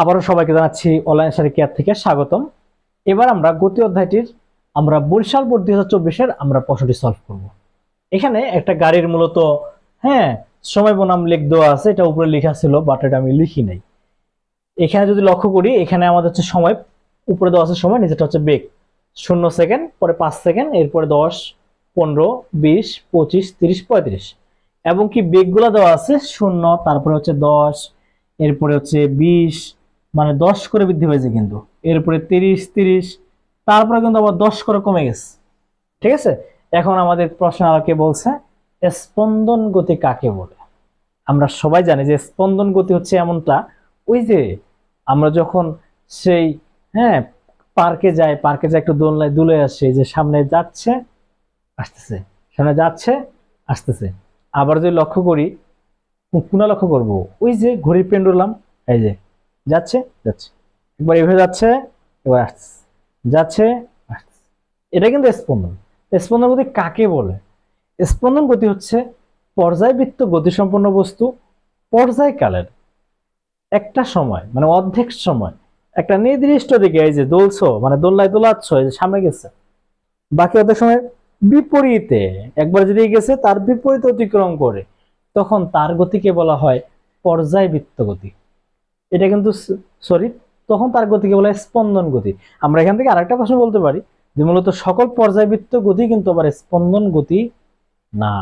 আবারও সবাইকে জানাচ্ছি অনলাইন সারি কেয়ার থেকে স্বাগতম এবার আমরা গতি অধ্যায়টির আমরা বরিশাল বোর্ড দুই হাজার চব্বিশের আমরা প্রশ্নটি সলভ করব। এখানে একটা গাড়ির মূলত হ্যাঁ সময় বনাম লেখ দেওয়া আছে এটা উপরে লেখা ছিল বাট এটা আমি লিখি নাই এখানে যদি লক্ষ্য করি এখানে আমাদের হচ্ছে সময় উপরে দেওয়া আছে সময় নিজেটা হচ্ছে বেগ শূন্য সেকেন্ড পরে পাঁচ সেকেন্ড এরপরে দশ পনেরো বিশ পঁচিশ তিরিশ পঁয়ত্রিশ এবং কি বেগগুলো দেওয়া আছে শূন্য তারপরে হচ্ছে দশ এরপরে হচ্ছে বিশ মানে দশ করে বৃদ্ধি পেয়েছে কিন্তু এরপরে তিরিশ তিরিশ তারপরে কিন্তু আবার দশ করে কমে গেছে ঠিক আছে এখন আমাদের প্রশ্ন কে বলছে স্পন্দন গতি কাকে বলে আমরা সবাই জানি যে স্পন্দন গতি হচ্ছে এমনটা ওই যে আমরা যখন সেই হ্যাঁ পার্কে যাই পার্কে যাই একটু দোলনায় দুলে আসে যে সামনে যাচ্ছে আসতেছে সামনে যাচ্ছে আসতেছে আবার যদি লক্ষ্য করি পুনা লক্ষ্য করব ওই যে ঘড়ি পেন্ডুলাম এই যে যাচ্ছে যাচ্ছে একবার এভাবে যাচ্ছে এবার আসছে যাচ্ছে আসছে এটা কিন্তু স্পন্দন স্পন্দন গতি কাকে বলে স্পন্দন গতি হচ্ছে পর্যায়বৃত্ত গতিসম্পন্ন বস্তু পর্যায়কালের একটা সময় মানে অর্ধেক সময় একটা নির্দিষ্ট দিকে এই যে দোলছ মানে দোলনায় দোলাচ্ছ এই যে সামনে গেছে বাকি অর্ধেক সময় বিপরীতে একবার যদি গেছে তার বিপরীত অতিক্রম করে তখন তার গতিকে বলা হয় পর্যায়বৃত্ত গতি এটা কিন্তু সরি তখন তার গতিকে বলা হয় স্পন্দন গতি আমরা এখান থেকে আরেকটা প্রশ্ন বলতে পারি যে মূলত সকল পর্যায়বৃত্ত গতি কিন্তু আবার স্পন্দন গতি না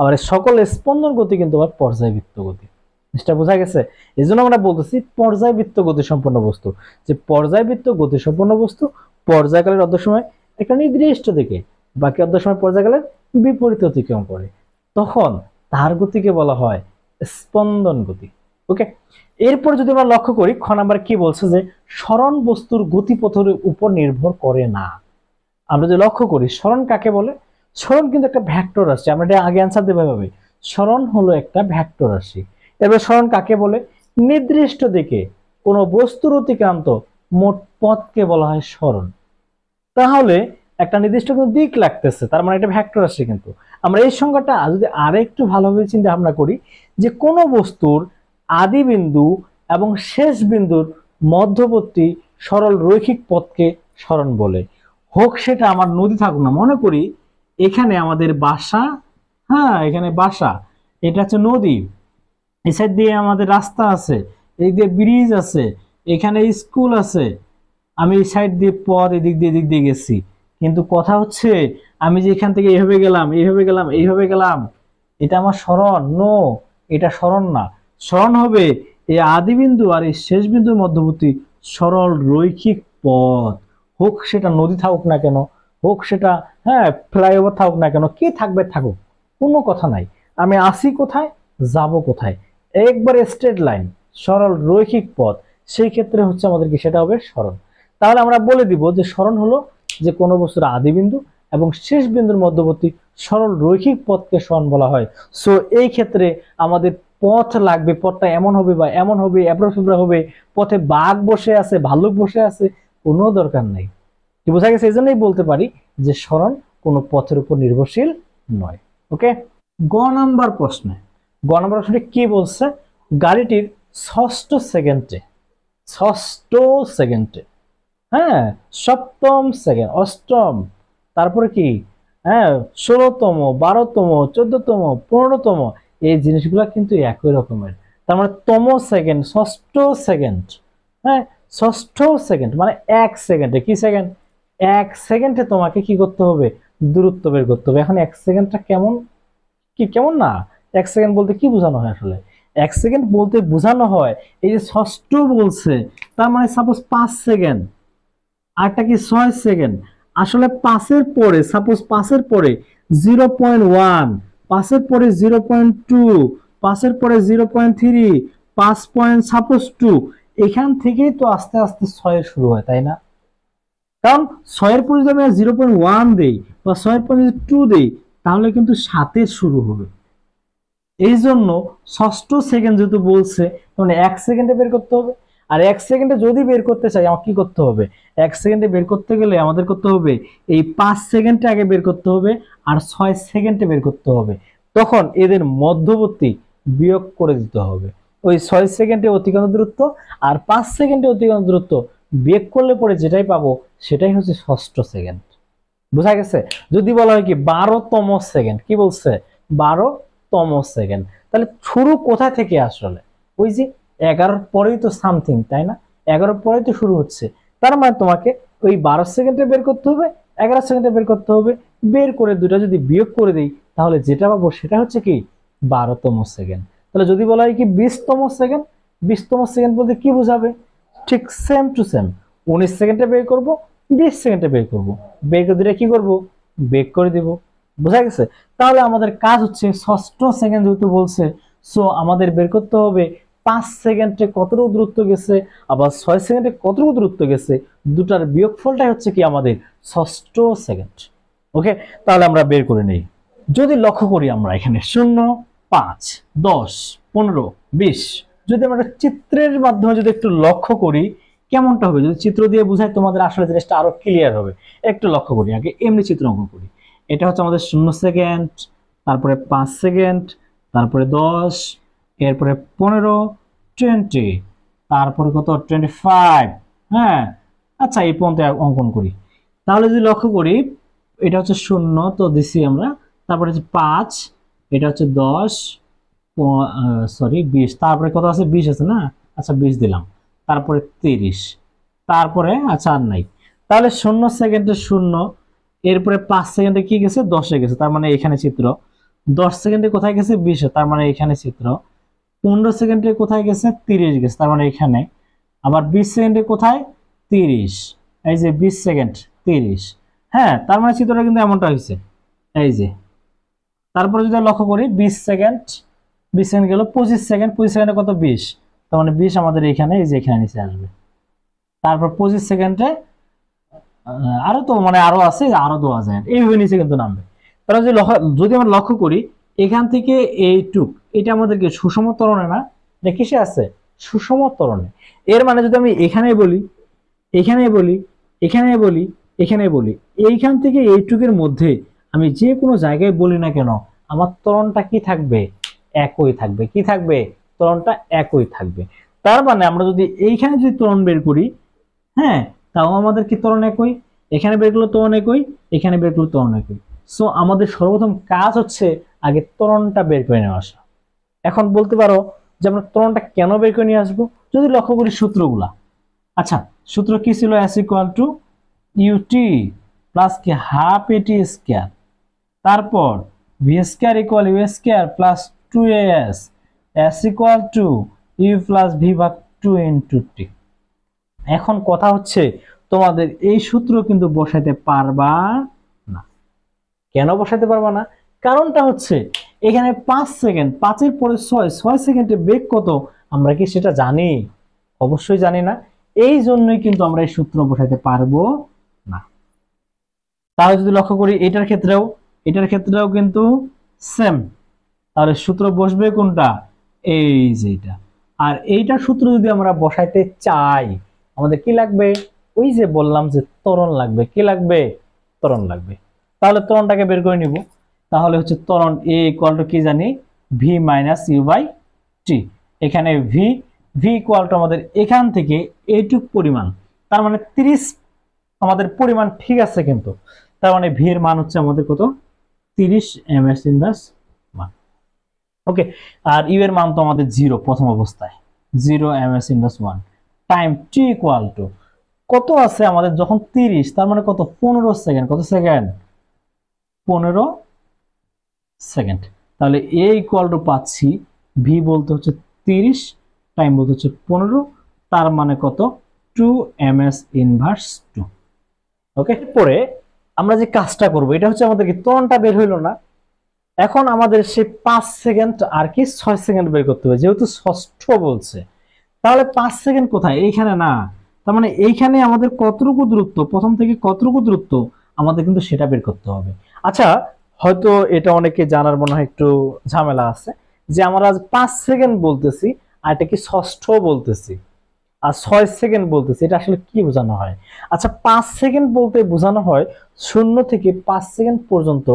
আবার সকল স্পন্দন গতি কিন্তু আবার পর্যায়বৃত্ত গতি জিনিসটা বোঝা গেছে এই জন্য আমরা বলতেছি পর্যায়বৃত্ত গতি সম্পন্ন বস্তু যে পর্যায়বৃত্ত গতি সম্পন্ন বস্তু পর্যায়কালের অর্ধ সময় একটা নির্দিষ্ট দিকে বাকি অর্ধ সময় পর্যায়কালের বিপরীত অতিক্রম করে তখন তার গতিকে বলা হয় স্পন্দন গতি ওকে এরপর যদি আমরা লক্ষ্য করি খ নাম্বার কি বলছে যে স্মরণ বস্তুর গতিপথের উপর নির্ভর করে না আমরা যদি লক্ষ্য করি স্মরণ কাকে বলে স্মরণ কিন্তু একটা ভ্যাক্টর রাশি আমরা এটা আগে অ্যান্সার দেবে এভাবে স্মরণ হলো একটা ভ্যাক্টর রাশি এবার স্মরণ কাকে বলে নির্দিষ্ট দিকে কোনো বস্তুর অতিক্রান্ত মোট পথকে বলা হয় স্মরণ তাহলে একটা নির্দিষ্ট কিন্তু দিক লাগতেছে তার মানে একটা ভ্যাক্টর রাশি কিন্তু আমরা এই সংখ্যাটা যদি আরেকটু ভালোভাবে চিন্তা ভাবনা করি যে কোনো বস্তুর আদি বিন্দু এবং শেষ বিন্দুর মধ্যবর্তী সরল রৈখিক পথকে স্মরণ বলে হোক সেটা আমার নদী থাকুক না মনে করি এখানে আমাদের বাসা হ্যাঁ এখানে বাসা এটা হচ্ছে নদী এই সাইড দিয়ে আমাদের রাস্তা আছে এদিক দিয়ে ব্রিজ আছে এখানে স্কুল আছে আমি এই সাইড দিয়ে পথ এদিক দিয়ে এদিক দিয়ে গেছি কিন্তু কথা হচ্ছে আমি যে এখান থেকে এইভাবে গেলাম এইভাবে গেলাম এইভাবে গেলাম এটা আমার স্মরণ নো এটা স্মরণ না স্মরণ হবে এই আদি বিন্দু আর এই শেষ বিন্দুর মধ্যবর্তী সরল রৈখিক পথ হোক সেটা নদী থাকুক না কেন হোক সেটা হ্যাঁ ফ্লাইওভার থাকুক না কেন কে থাকবে থাকুক কোনো কথা নাই আমি আসি কোথায় যাব কোথায় একবার স্ট্রেট লাইন সরল রৈখিক পথ সেই ক্ষেত্রে হচ্ছে আমাদেরকে সেটা হবে স্মরণ তাহলে আমরা বলে দিব যে স্মরণ হলো যে কোনো বস্তুর আদিবিন্দু এবং শেষ বিন্দুর মধ্যবর্তী সরল রৈখিক পথকে স্মরণ বলা হয় সো এই ক্ষেত্রে আমাদের পথ লাগবে পথটা এমন হবে বা এমন হবে এবড়া হবে পথে বাঘ বসে আছে ভাল্লুক বসে আছে কোনো দরকার নাই কি বোঝা গেছে এই জন্যই বলতে পারি যে স্মরণ কোনো পথের উপর নির্ভরশীল নয় ওকে গ নম্বর প্রশ্নে গ নম্বর প্রশ্নটি কি বলছে গাড়িটির ষষ্ঠ সেকেন্ডে ষষ্ঠ সেকেন্ডে হ্যাঁ সপ্তম সেকেন্ড অষ্টম তারপরে কি হ্যাঁ ষোলোতম বারোতম চোদ্দতম পনেরোতম এই জিনিসগুলো কিন্তু একই রকমের তার মানে তম সেকেন্ড ষষ্ঠ সেকেন্ড হ্যাঁ ষষ্ঠ সেকেন্ড মানে এক সেকেন্ডে কি সেকেন্ড এক সেকেন্ডে তোমাকে কি করতে হবে দূরত্ব বের করতে হবে এখন এক সেকেন্ডটা কেমন কি কেমন না এক সেকেন্ড বলতে কি বোঝানো হয় আসলে এক সেকেন্ড বলতে বোঝানো হয় এই যে ষষ্ঠ বলছে তার মানে সাপোজ পাঁচ সেকেন্ড আরটা কি ছয় সেকেন্ড আসলে পাঁচের পরে সাপোজ পাঁচের পরে জিরো পয়েন্ট ওয়ান পাঁচের পরে জিরো পয়েন্ট টু পাঁচের পরে জিরো পয়েন্ট থ্রি পাঁচ পয়েন্ট সাপোজ টু এখান থেকেই তো আস্তে আস্তে ছয়ের শুরু হয় তাই না কারণ ছয়ের পরে যদি আমি জিরো পয়েন্ট ওয়ান দিই বা ছয়ের পরে যদি টু দিই তাহলে কিন্তু সাতের শুরু হবে এই জন্য ষষ্ঠ সেকেন্ড যেহেতু বলছে মানে এক সেকেন্ডে বের করতে হবে আর এক সেকেন্ডে যদি বের করতে চাই আমাকে কি করতে হবে এক সেকেন্ডে বের করতে গেলে আমাদের করতে হবে এই পাঁচ সেকেন্ডে আগে বের করতে হবে আর ছয় সেকেন্ডে বের করতে হবে তখন এদের মধ্যবর্তী বিয়োগ করে দিতে হবে ওই ছয় সেকেন্ডে অতিক্রান্ত দূরত্ব আর পাঁচ সেকেন্ডে অতিক্রান্ত দূরত্ব বিয়োগ করলে পরে যেটাই পাবো সেটাই হচ্ছে ষষ্ঠ সেকেন্ড বোঝা গেছে যদি বলা হয় কি বারোতম সেকেন্ড কি বলছে বারোতম সেকেন্ড তাহলে শুরু কোথা থেকে আসলে ওই যে এগারোর পরেই তো সামথিং তাই না এগারোর পরেই তো শুরু হচ্ছে তার মানে তোমাকে ওই বারো সেকেন্ডে বের করতে হবে এগারো সেকেন্ডে বের করতে হবে বের করে দুটা যদি বিয়োগ করে দিই তাহলে যেটা পাবো সেটা হচ্ছে কি বারোতম সেকেন্ড তাহলে যদি বলা হয় কি বিশতম সেকেন্ড বিশতম সেকেন্ড বলতে কি বোঝাবে ঠিক সেম টু সেম উনিশ সেকেন্ডে বের করব বিশ সেকেন্ডে বের করব বের করে দুটা কি করব বের করে দেব বোঝা গেছে তাহলে আমাদের কাজ হচ্ছে ষষ্ঠ সেকেন্ড যেহেতু বলছে সো আমাদের বের করতে হবে পাঁচ সেকেন্ডে কতটুকু দূরত্ব গেছে আবার ছয় সেকেন্ডে কতটুকু দূরত্ব গেছে দুটার বিয়োগফলটাই হচ্ছে কি আমাদের ষষ্ঠ সেকেন্ড ওকে তাহলে আমরা বের করে নেই যদি লক্ষ্য করি আমরা এখানে শূন্য পাঁচ দশ পনেরো বিশ যদি আমরা চিত্রের মাধ্যমে যদি একটু লক্ষ্য করি কেমনটা হবে যদি চিত্র দিয়ে বুঝাই তোমাদের আসলে জিনিসটা আরো ক্লিয়ার হবে একটু লক্ষ্য করি আগে এমনি চিত্র অঙ্কন করি এটা হচ্ছে আমাদের শূন্য সেকেন্ড তারপরে পাঁচ সেকেন্ড তারপরে দশ এরপরে পনেরো টোয়েন্টি তারপরে কত টোয়েন্টি ফাইভ হ্যাঁ আচ্ছা এই পর্যন্ত অঙ্কন করি তাহলে যদি লক্ষ্য করি এটা হচ্ছে শূন্য তো দিছি আমরা তারপরে হচ্ছে পাঁচ এটা হচ্ছে দশ সরি বিশ তারপরে কত আছে বিশ আছে না আচ্ছা বিশ দিলাম তারপরে তিরিশ তারপরে আচ্ছা আর নাই তাহলে শূন্য সেকেন্ডে শূন্য এরপরে পাঁচ সেকেন্ডে কি গেছে দশে গেছে তার মানে এখানে চিত্র দশ সেকেন্ডে কোথায় গেছে বিশে তার মানে এখানে চিত্র পনেরো সেকেন্ডে কোথায় গেছে তিরিশ গেছে তার মানে এখানে আবার বিশ সেকেন্ডে কোথায় তিরিশ এই যে বিশ সেকেন্ড তিরিশ হ্যাঁ তার মানে চিত্রটা কিন্তু এমনটা হয়েছে এই যে তারপরে যদি লক্ষ্য করি বিশ সেকেন্ড বিশ সেকেন্ড গেল পঁচিশ সেকেন্ড পঁচিশ সেকেন্ডে কত বিশ তার মানে বিশ আমাদের এখানে এই যে এখানে নিচে আসবে তারপর পঁচিশ সেকেন্ডে আরো তো মানে আরো আছে আরো দেওয়া যায় এইভাবে নিচে কিন্তু নামবে তারা যদি যদি আমরা লক্ষ্য করি এখান থেকে এইটুক এটা আমাদেরকে সুষম তরণে না এটা কিসে আছে সুষম তরণে এর মানে যদি আমি এখানে বলি এখানে বলি এখানে বলি এখানে বলি এইখান থেকে এইটুকের মধ্যে আমি যে কোনো জায়গায় বলি না কেন আমার তরণটা কি থাকবে একই থাকবে কি থাকবে তরণটা একই থাকবে তার মানে আমরা যদি এইখানে যদি তরণ বের করি হ্যাঁ তাও আমাদের কি তরণ একই এখানে বের করলো তরণ একই এখানে বের করলো তরণ একই সো আমাদের সর্বপ্রথম কাজ হচ্ছে আগে তরণটা বের করে নিয়ে আসা এখন বলতে পারো যে আমরা তরণটা কেন বের করে নিয়ে আসবো যদি লক্ষ্য করি সূত্রগুলা আচ্ছা সূত্র কি ছিল S equal to UT plus কি হাফ এটি স্কোয়ার তারপর V square equal U square plus two S S equal to U plus V ভাগ টু টু টি এখন কথা হচ্ছে তোমাদের এই সূত্র কিন্তু বসাতে পারবা না কেন বসাতে পারবা না কারণটা হচ্ছে এখানে পাঁচ সেকেন্ড পাঁচের পরে ছয় ছয় সেকেন্ডে বেগ কত আমরা কি সেটা জানি অবশ্যই জানি না এই জন্যই কিন্তু আমরা এই সূত্র বসাতে পারবো না তাহলে যদি লক্ষ্য করি এটার ক্ষেত্রেও এটার ক্ষেত্রেও কিন্তু সেম তাহলে সূত্র বসবে কোনটা এই যে আর এইটা সূত্র যদি আমরা বসাইতে চাই আমাদের কি লাগবে ওই যে বললাম যে তরণ লাগবে কি লাগবে তরণ লাগবে তাহলে তরণটাকে বের করে নিব তাহলে হচ্ছে ত্বরণ এ ইকুয়াল টু কি জানি V minus U by T এখানে ভি ভি ইকুয়াল টু আমাদের এখান থেকে এইটুক পরিমাণ তার মানে 30 আমাদের পরিমাণ ঠিক আছে কিন্তু তার মানে ভি এর মান হচ্ছে আমাদের কত 30 এম এস ইনভার্স মান ওকে আর ইউ এর মান তো আমাদের জিরো প্রথম অবস্থায় zero M S inverse one time T equal to কত আছে আমাদের যখন 30 তার মানে কত পনেরো সেকেন্ড কত সেকেন্ড পনেরো সেকেন্ড তাহলে এ ইকুয়াল টু পাচ্ছি ভি বলতে হচ্ছে তিরিশ টাইম বলতে হচ্ছে পনেরো তার মানে কত two M S inverse two okay পরে আমরা যে কাজটা করব এটা হচ্ছে আমাদেরকে তরণটা বের হইল না এখন আমাদের সে পাঁচ সেকেন্ড আর কি ছয় সেকেন্ড বের করতে হবে যেহেতু ষষ্ঠ বলছে তাহলে পাঁচ সেকেন্ড কোথায় এইখানে না তার মানে এইখানে আমাদের কতটুকু দূরত্ব প্রথম থেকে কতটুকু দূরত্ব আমাদের কিন্তু সেটা বের করতে হবে আচ্ছা হয়তো এটা অনেকে জানার মনে হয় একটু ঝামেলা আছে যে আমরা আজ পাঁচ সেকেন্ড বলতেছি আর এটা কি ষষ্ঠ বলতেছি আর ছয় সেকেন্ড বলতেছি এটা আসলে কি বোঝানো হয় আচ্ছা পাঁচ সেকেন্ড বলতে বোঝানো হয় শূন্য থেকে পাঁচ সেকেন্ড পর্যন্ত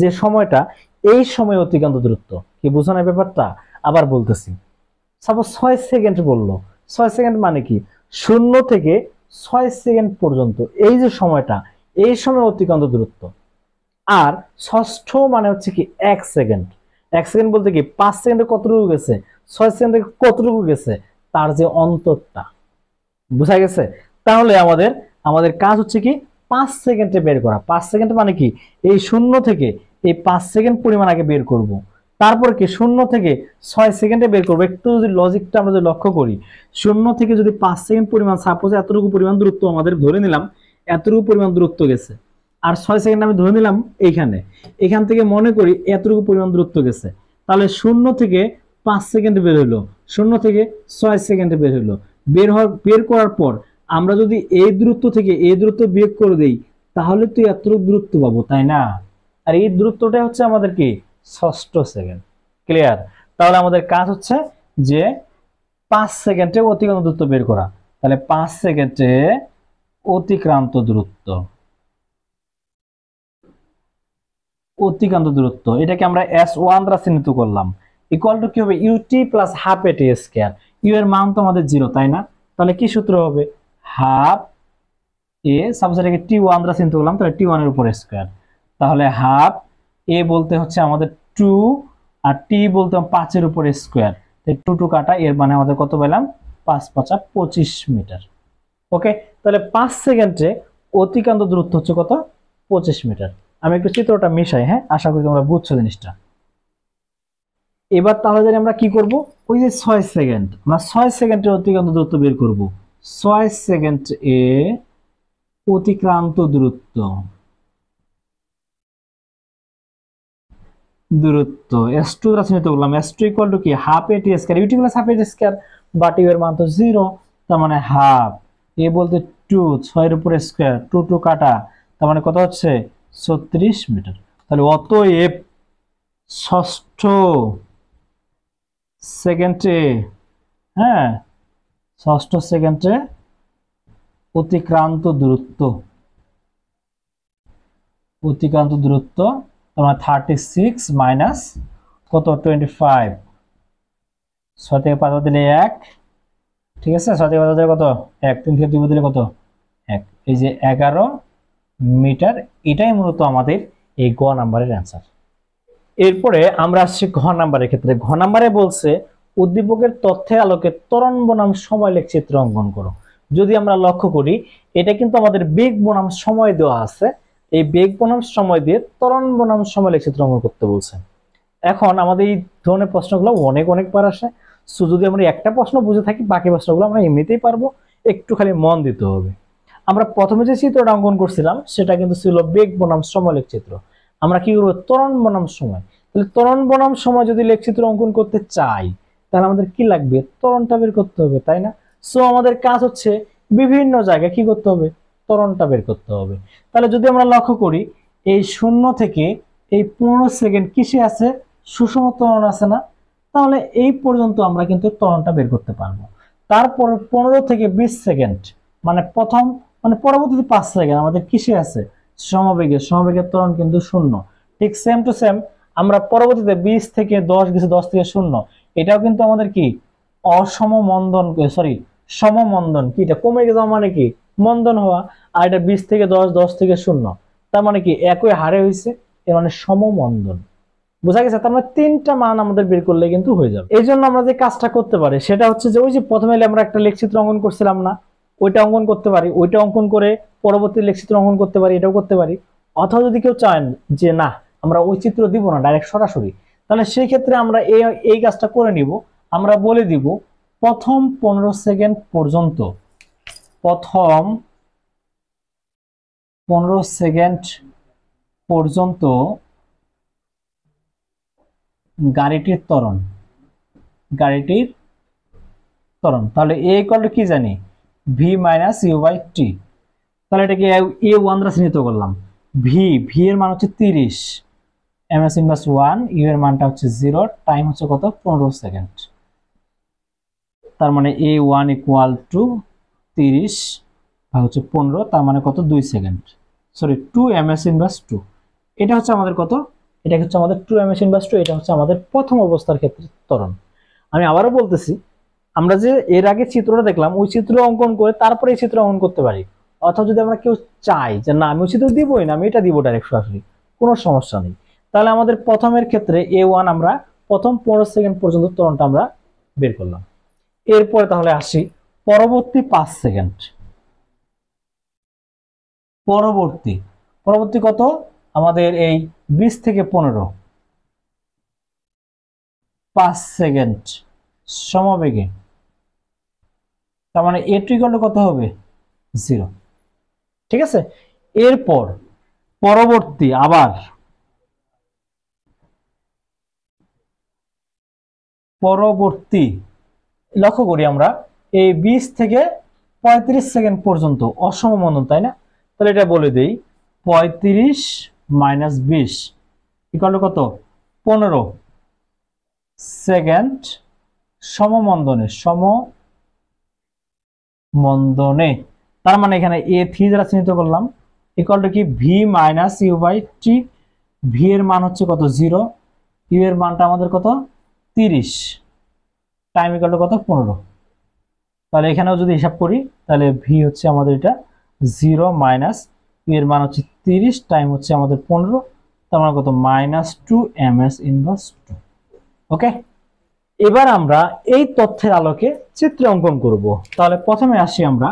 যে সময়টা এই সময় অতিক্রান্ত দূরত্ব কি বোঝানোর ব্যাপারটা আবার বলতেছি সাপোজ ছয় সেকেন্ড বললো ছয় সেকেন্ড মানে কি শূন্য থেকে ছয় সেকেন্ড পর্যন্ত এই যে সময়টা এই সময় অতিক্রান্ত দূরত্ব আর ষষ্ঠ মানে হচ্ছে কি এক সেকেন্ড এক সেকেন্ড বলতে কি পাঁচ সেকেন্ডে কতটুকু গেছে ছয় সেকেন্ডে কতটুকু গেছে তার যে অন্তরটা বুঝা গেছে তাহলে আমাদের আমাদের কাজ হচ্ছে কি পাঁচ সেকেন্ডে বের করা পাঁচ সেকেন্ড মানে কি এই শূন্য থেকে এই পাঁচ সেকেন্ড পরিমাণ আগে বের করব। তারপর কি শূন্য থেকে ছয় সেকেন্ডে বের করবো একটু যদি লজিকটা আমরা যদি লক্ষ্য করি শূন্য থেকে যদি পাঁচ সেকেন্ড পরিমাণ সাপোজ এতটুকু পরিমাণ দূরত্ব আমাদের ধরে নিলাম এতটুকু পরিমাণ দূরত্ব গেছে আর ছয় সেকেন্ড আমি ধরে নিলাম এইখানে এখান থেকে মনে করি এতটুকু পরিমাণ দূরত্ব গেছে তাহলে শূন্য থেকে পাঁচ সেকেন্ড বের হইলো শূন্য থেকে ছয় সেকেন্ড বের হইলো বের হওয়ার বের করার পর আমরা যদি এই দূরত্ব থেকে এই দূরত্ব বিয়োগ করে দেই তাহলে তো এতটুকু দূরত্ব পাবো তাই না আর এই দূরত্বটা হচ্ছে আমাদের কি ষষ্ঠ সেকেন্ড ক্লিয়ার তাহলে আমাদের কাজ হচ্ছে যে পাঁচ সেকেন্ডে অতিক্রান্ত দূরত্ব বের করা তাহলে পাঁচ সেকেন্ডে অতিক্রান্ত দূরত্ব অতিক্রান্ত দূরত্ব এটাকে আমরা এস ওয়ান দ্বারা চিহ্নিত করলাম ইকুয়াল টু কি হবে UT plus half A T square U এর মান তো আমাদের জিরো তাই না তাহলে কি সূত্র হবে হাফ এ সাপোজ এটাকে টি ওয়ান দ্বারা চিহ্নিত করলাম তাহলে টি ওয়ান এর উপর স্কোয়ার তাহলে হাফ এ বলতে হচ্ছে আমাদের টু আর টি বলতে পাঁচের উপর স্কোয়ার টু টু কাটা এর মানে আমাদের কত পেলাম পাঁচ পাঁচা পঁচিশ মিটার ওকে তাহলে পাঁচ সেকেন্ডে অতিকান্ত দূরত্ব হচ্ছে কত পঁচিশ মিটার আমি একটু চিত্রটা মিশাই হ্যাঁ আশা করি তোমরা বুঝছো জিনিসটা এবার তাহলে জানি আমরা কি করব ওই যে ছয় সেকেন্ড আমরা ছয় সেকেন্ডের অতিক্রান্ত দূরত্ব বের করব ছয় সেকেন্ড এ অতিক্রান্ত দূরত্ব দূরত্ব এস টু দ্বারা চিহ্নিত করলাম এস টু ইকুয়াল টু কি half A T square UT plus half A T square but U এর মান তো জিরো তার মানে হাফ এ বলতে টু ছয়ের উপরে স্কোয়ার টু টু কাটা তার মানে কত হচ্ছে ছত্রিশ মিটার তাহলে অতএব ষষ্ঠ সেকেন্ডে হ্যাঁ ষষ্ঠ সেকেন্ডে অতিক্রান্ত দূরত্ব অতিক্রান্ত দূরত্ব তোমার থার্টি সিক্স মাইনাস কত টোয়েন্টি ফাইভ ছয় থেকে পাতা দিলে এক ঠিক আছে ছয় থেকে পাতা দিলে কত এক তিন থেকে দুই দিলে কত এক এই যে এগারো মিটার এটাই মূলত আমাদের এই গ নাম্বারের অ্যান্সার এরপরে আমরা আসছি ঘ নাম্বারের ক্ষেত্রে ঘ নাম্বারে বলছে উদ্দীপকের তথ্যে আলোকে তরণ বনাম সময় লেখ চিত্র অঙ্কন করো যদি আমরা লক্ষ্য করি এটা কিন্তু আমাদের বেগ বনাম সময় দেওয়া আছে এই বেগ বনাম সময় দিয়ে তরণ বনাম সময় চিত্র অঙ্কন করতে বলছে এখন আমাদের এই ধরনের প্রশ্নগুলো অনেক অনেকবার আসে সো যদি আমরা একটা প্রশ্ন বুঝে থাকি বাকি প্রশ্নগুলো আমরা এমনিতেই পারবো একটু খালি মন দিতে হবে আমরা প্রথমে যে চিত্রটা অঙ্কন করছিলাম সেটা কিন্তু ছিল বেগ বনাম সময় চিত্র আমরা কি করবো তরণ বনাম সময় তাহলে তরণ বনাম সময় যদি লেখচিত্র অঙ্কন করতে চাই তাহলে আমাদের কি লাগবে তরণটা বের করতে হবে তাই না সো আমাদের কাজ হচ্ছে বিভিন্ন জায়গায় কি করতে হবে তরণটা বের করতে হবে তাহলে যদি আমরা লক্ষ্য করি এই শূন্য থেকে এই পনেরো সেকেন্ড কিসে আছে সুষম তরণ আছে না তাহলে এই পর্যন্ত আমরা কিন্তু তরণটা বের করতে পারবো তারপর পনেরো থেকে বিশ সেকেন্ড মানে প্রথম মানে পরবর্তীতে পাঁচ সেকেন্ড আমাদের কিসে আছে সমবেগে সমবেগের ত্বরণ কিন্তু শূন্য ঠিক সেম টু সেম আমরা পরবর্তীতে বিশ থেকে দশ গেছে দশ থেকে শূন্য এটাও কিন্তু আমাদের কি অসমমন্দন সরি সমমন্দন কি এটা কমে গেছে মানে কি মন্দন হওয়া আর এটা বিশ থেকে দশ দশ থেকে শূন্য তার মানে কি একই হারে হয়েছে এর মানে সমমন্দন বোঝা গেছে তার মানে তিনটা মান আমাদের বের করলে কিন্তু হয়ে যাবে এই জন্য আমরা যে কাজটা করতে পারি সেটা হচ্ছে যে ওই যে প্রথমে আমরা একটা লেখচিত্র অঙ্কন করছিলাম না ওইটা অঙ্কন করতে পারি ওইটা অঙ্কন করে পরবর্তী লেখচিত্র অঙ্কন করতে পারি এটাও করতে পারি অথবা যদি কেউ চান যে না আমরা ওই চিত্র দিব না ডাইরেক্ট সরাসরি তাহলে সেই ক্ষেত্রে আমরা এই এই কাজটা করে নিব আমরা বলে দিব প্রথম পনেরো সেকেন্ড পর্যন্ত প্রথম পনেরো সেকেন্ড পর্যন্ত গাড়িটির ত্বরণ গাড়িটির ত্বরণ তাহলে এ কলটা কি জানি V minus U by T তাহলে এটাকে এ ওয়ান দ্বারা চিহ্নিত করলাম ভি ভি এর মান হচ্ছে তিরিশ M S inverse one U এর মানটা হচ্ছে জিরো টাইম হচ্ছে কত পনেরো সেকেন্ড তার মানে এ ওয়ান ইকুয়াল টু তিরিশ ভাগ হচ্ছে পনেরো তার মানে কত দুই second sorry two M S inverse two এটা হচ্ছে আমাদের কত এটা হচ্ছে আমাদের two M S inverse two এটা হচ্ছে আমাদের প্রথম অবস্থার ক্ষেত্রে ত্বরণ আমি আবারও বলতেছি আমরা যে এর আগে চিত্রটা দেখলাম ওই চিত্র অঙ্কন করে তারপরে এই চিত্র অঙ্কন করতে পারি অর্থাৎ যদি আমরা কেউ চাই যে না আমি ওই চিত্র দিবই না আমি এটা দিব ডাইরেক্ট সরাসরি কোনো সমস্যা নেই তাহলে আমাদের প্রথমের ক্ষেত্রে এ ওয়ান আমরা প্রথম পনেরো সেকেন্ড পর্যন্ত তরণটা আমরা বের করলাম এরপরে তাহলে আসি পরবর্তী পাঁচ সেকেন্ড পরবর্তী পরবর্তী কত আমাদের এই বিশ থেকে পনেরো পাঁচ সেকেন্ড সমবেগে তার মানে এ টু ইকাল টু কত হবে জিরো ঠিক আছে এরপর পরবর্তী আবার পরবর্তী লক্ষ্য করি আমরা এই বিশ থেকে পঁয়ত্রিশ সেকেন্ড পর্যন্ত অসম বন্ধন তাই না তাহলে এটা বলে দিই পঁয়ত্রিশ মাইনাস বিশ ইকাল কত পনেরো সেকেন্ড সমবন্ধনে সম মন্দ নেই তার মানে এখানে এ থ্রি দ্বারা চিহ্নিত করলাম ইকুয়াল টু কি V minus U by T V এর মান হচ্ছে কত জিরো ইউ এর মানটা আমাদের কত তিরিশ টাইম ইকুয়াল টু কত পনেরো তাহলে এখানেও যদি হিসাব করি তাহলে ভি হচ্ছে আমাদের এটা জিরো মাইনাস ইউ এর মান হচ্ছে তিরিশ টাইম হচ্ছে আমাদের পনেরো তার মানে কত minus two M S inverse two okay এবার আমরা এই তথ্যের আলোকে চিত্র অঙ্কন করব তাহলে প্রথমে আসি আমরা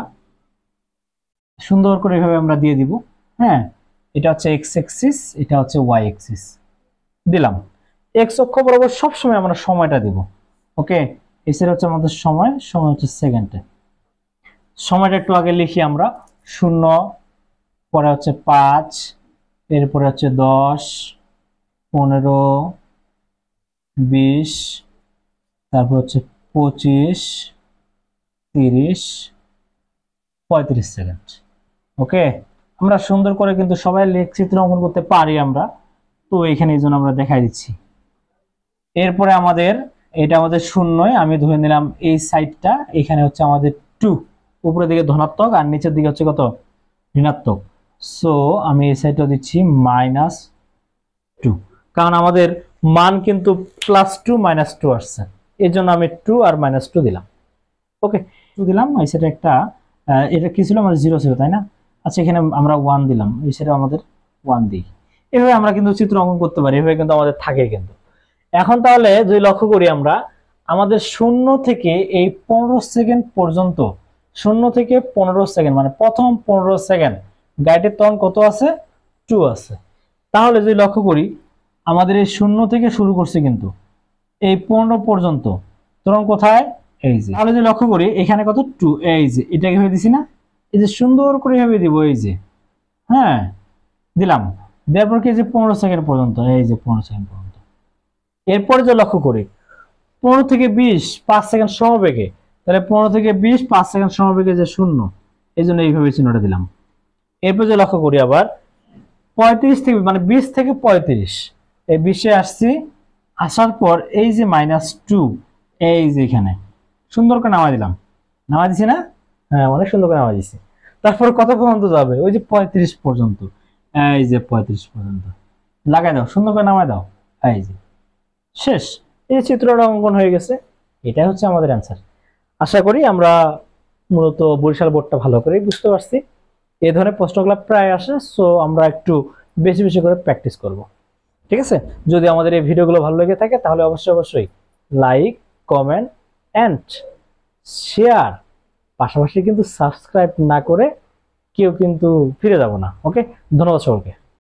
সুন্দর করে এভাবে আমরা দিয়ে দিব হ্যাঁ এটা হচ্ছে এক্স এক্সিস এটা হচ্ছে ওয়াই এক্সিস দিলাম এক্স অক্ষ বরাবর সবসময় আমরা সময়টা দিব ওকে এসের হচ্ছে আমাদের সময় সময় হচ্ছে সেকেন্ডে সময়টা একটু আগে লিখি আমরা শূন্য পরে হচ্ছে পাঁচ এরপরে হচ্ছে দশ পনেরো বিশ তারপর হচ্ছে পঁচিশ তিরিশ পঁয়ত্রিশ সেকেন্ড ওকে আমরা সুন্দর করে কিন্তু সবাই লেখচিত্র অঙ্কন করতে পারি আমরা তো এখানে এই জন্য আমরা দেখাই দিচ্ছি এরপরে আমাদের এটা আমাদের শূন্যয় আমি ধরে নিলাম এই সাইডটা এখানে হচ্ছে আমাদের টু উপরের দিকে ধনাত্মক আর নিচের দিকে হচ্ছে কত ঋণাত্মক সো আমি এই সাইডটা দিচ্ছি মাইনাস টু কারণ আমাদের মান কিন্তু প্লাস টু মাইনাস টু আসছে এর জন্য আমি টু আর মাইনাস টু দিলাম ওকে টু দিলাম এই সেটা একটা এটা কি ছিল আমাদের জিরো ছিল তাই না আচ্ছা এখানে আমরা ওয়ান দিলাম এই সেটা আমাদের ওয়ান দিই এভাবে আমরা কিন্তু চিত্র অঙ্কন করতে পারি এভাবে কিন্তু আমাদের থাকে কিন্তু এখন তাহলে যদি লক্ষ্য করি আমরা আমাদের শূন্য থেকে এই পনেরো সেকেন্ড পর্যন্ত শূন্য থেকে পনেরো সেকেন্ড মানে প্রথম পনেরো সেকেন্ড গাইডের তন কত আছে টু আছে তাহলে যদি লক্ষ্য করি আমাদের এই শূন্য থেকে শুরু করছে কিন্তু এই পনেরো পর্যন্ত তরঙ্গ কোথায় এই যে তাহলে যদি লক্ষ্য করি এখানে কত টু এই যে এটাকে ভেবে দিছি না এই যে সুন্দর করে ভেবে দিব এই যে হ্যাঁ দিলাম দেওয়ার পর কি যে পনেরো সেকেন্ড পর্যন্ত এই যে পনেরো সেকেন্ড পর্যন্ত এরপরে যে লক্ষ্য করি পনেরো থেকে বিশ পাঁচ সেকেন্ড সমবেগে তাহলে পনেরো থেকে বিশ পাঁচ সেকেন্ড সমবেগে যে শূন্য এই জন্য এইভাবে চিহ্নটা দিলাম এরপর যে লক্ষ্য করি আবার পঁয়ত্রিশ থেকে মানে বিশ থেকে পঁয়ত্রিশ এই বিশে আসছি আসার পর এই যে মাইনাস টু এই যে এখানে সুন্দর করে নামা দিলাম নামা দিছি না হ্যাঁ অনেক সুন্দর করে নামা দিছি তারপর কত পর্যন্ত যাবে ওই যে পঁয়ত্রিশ পর্যন্ত এই যে পঁয়ত্রিশ পর্যন্ত লাগাই দাও সুন্দর করে নামায় দাও এই যে শেষ এই চিত্রটা অঙ্কন হয়ে গেছে এটাই হচ্ছে আমাদের অ্যান্সার আশা করি আমরা মূলত বরিশাল বোর্ডটা ভালো করেই বুঝতে পারছি এ ধরনের প্রশ্নগুলো প্রায় আসে সো আমরা একটু বেশি বেশি করে প্র্যাকটিস করবো ঠিক আছে যদি আমাদের এই ভিডিওগুলো ভালো লেগে থাকে তাহলে অবশ্যই অবশ্যই লাইক কমেন্ট অ্যান্ড শেয়ার পাশাপাশি কিন্তু সাবস্ক্রাইব না করে কেউ কিন্তু ফিরে যাব না ওকে ধন্যবাদ সবাইকে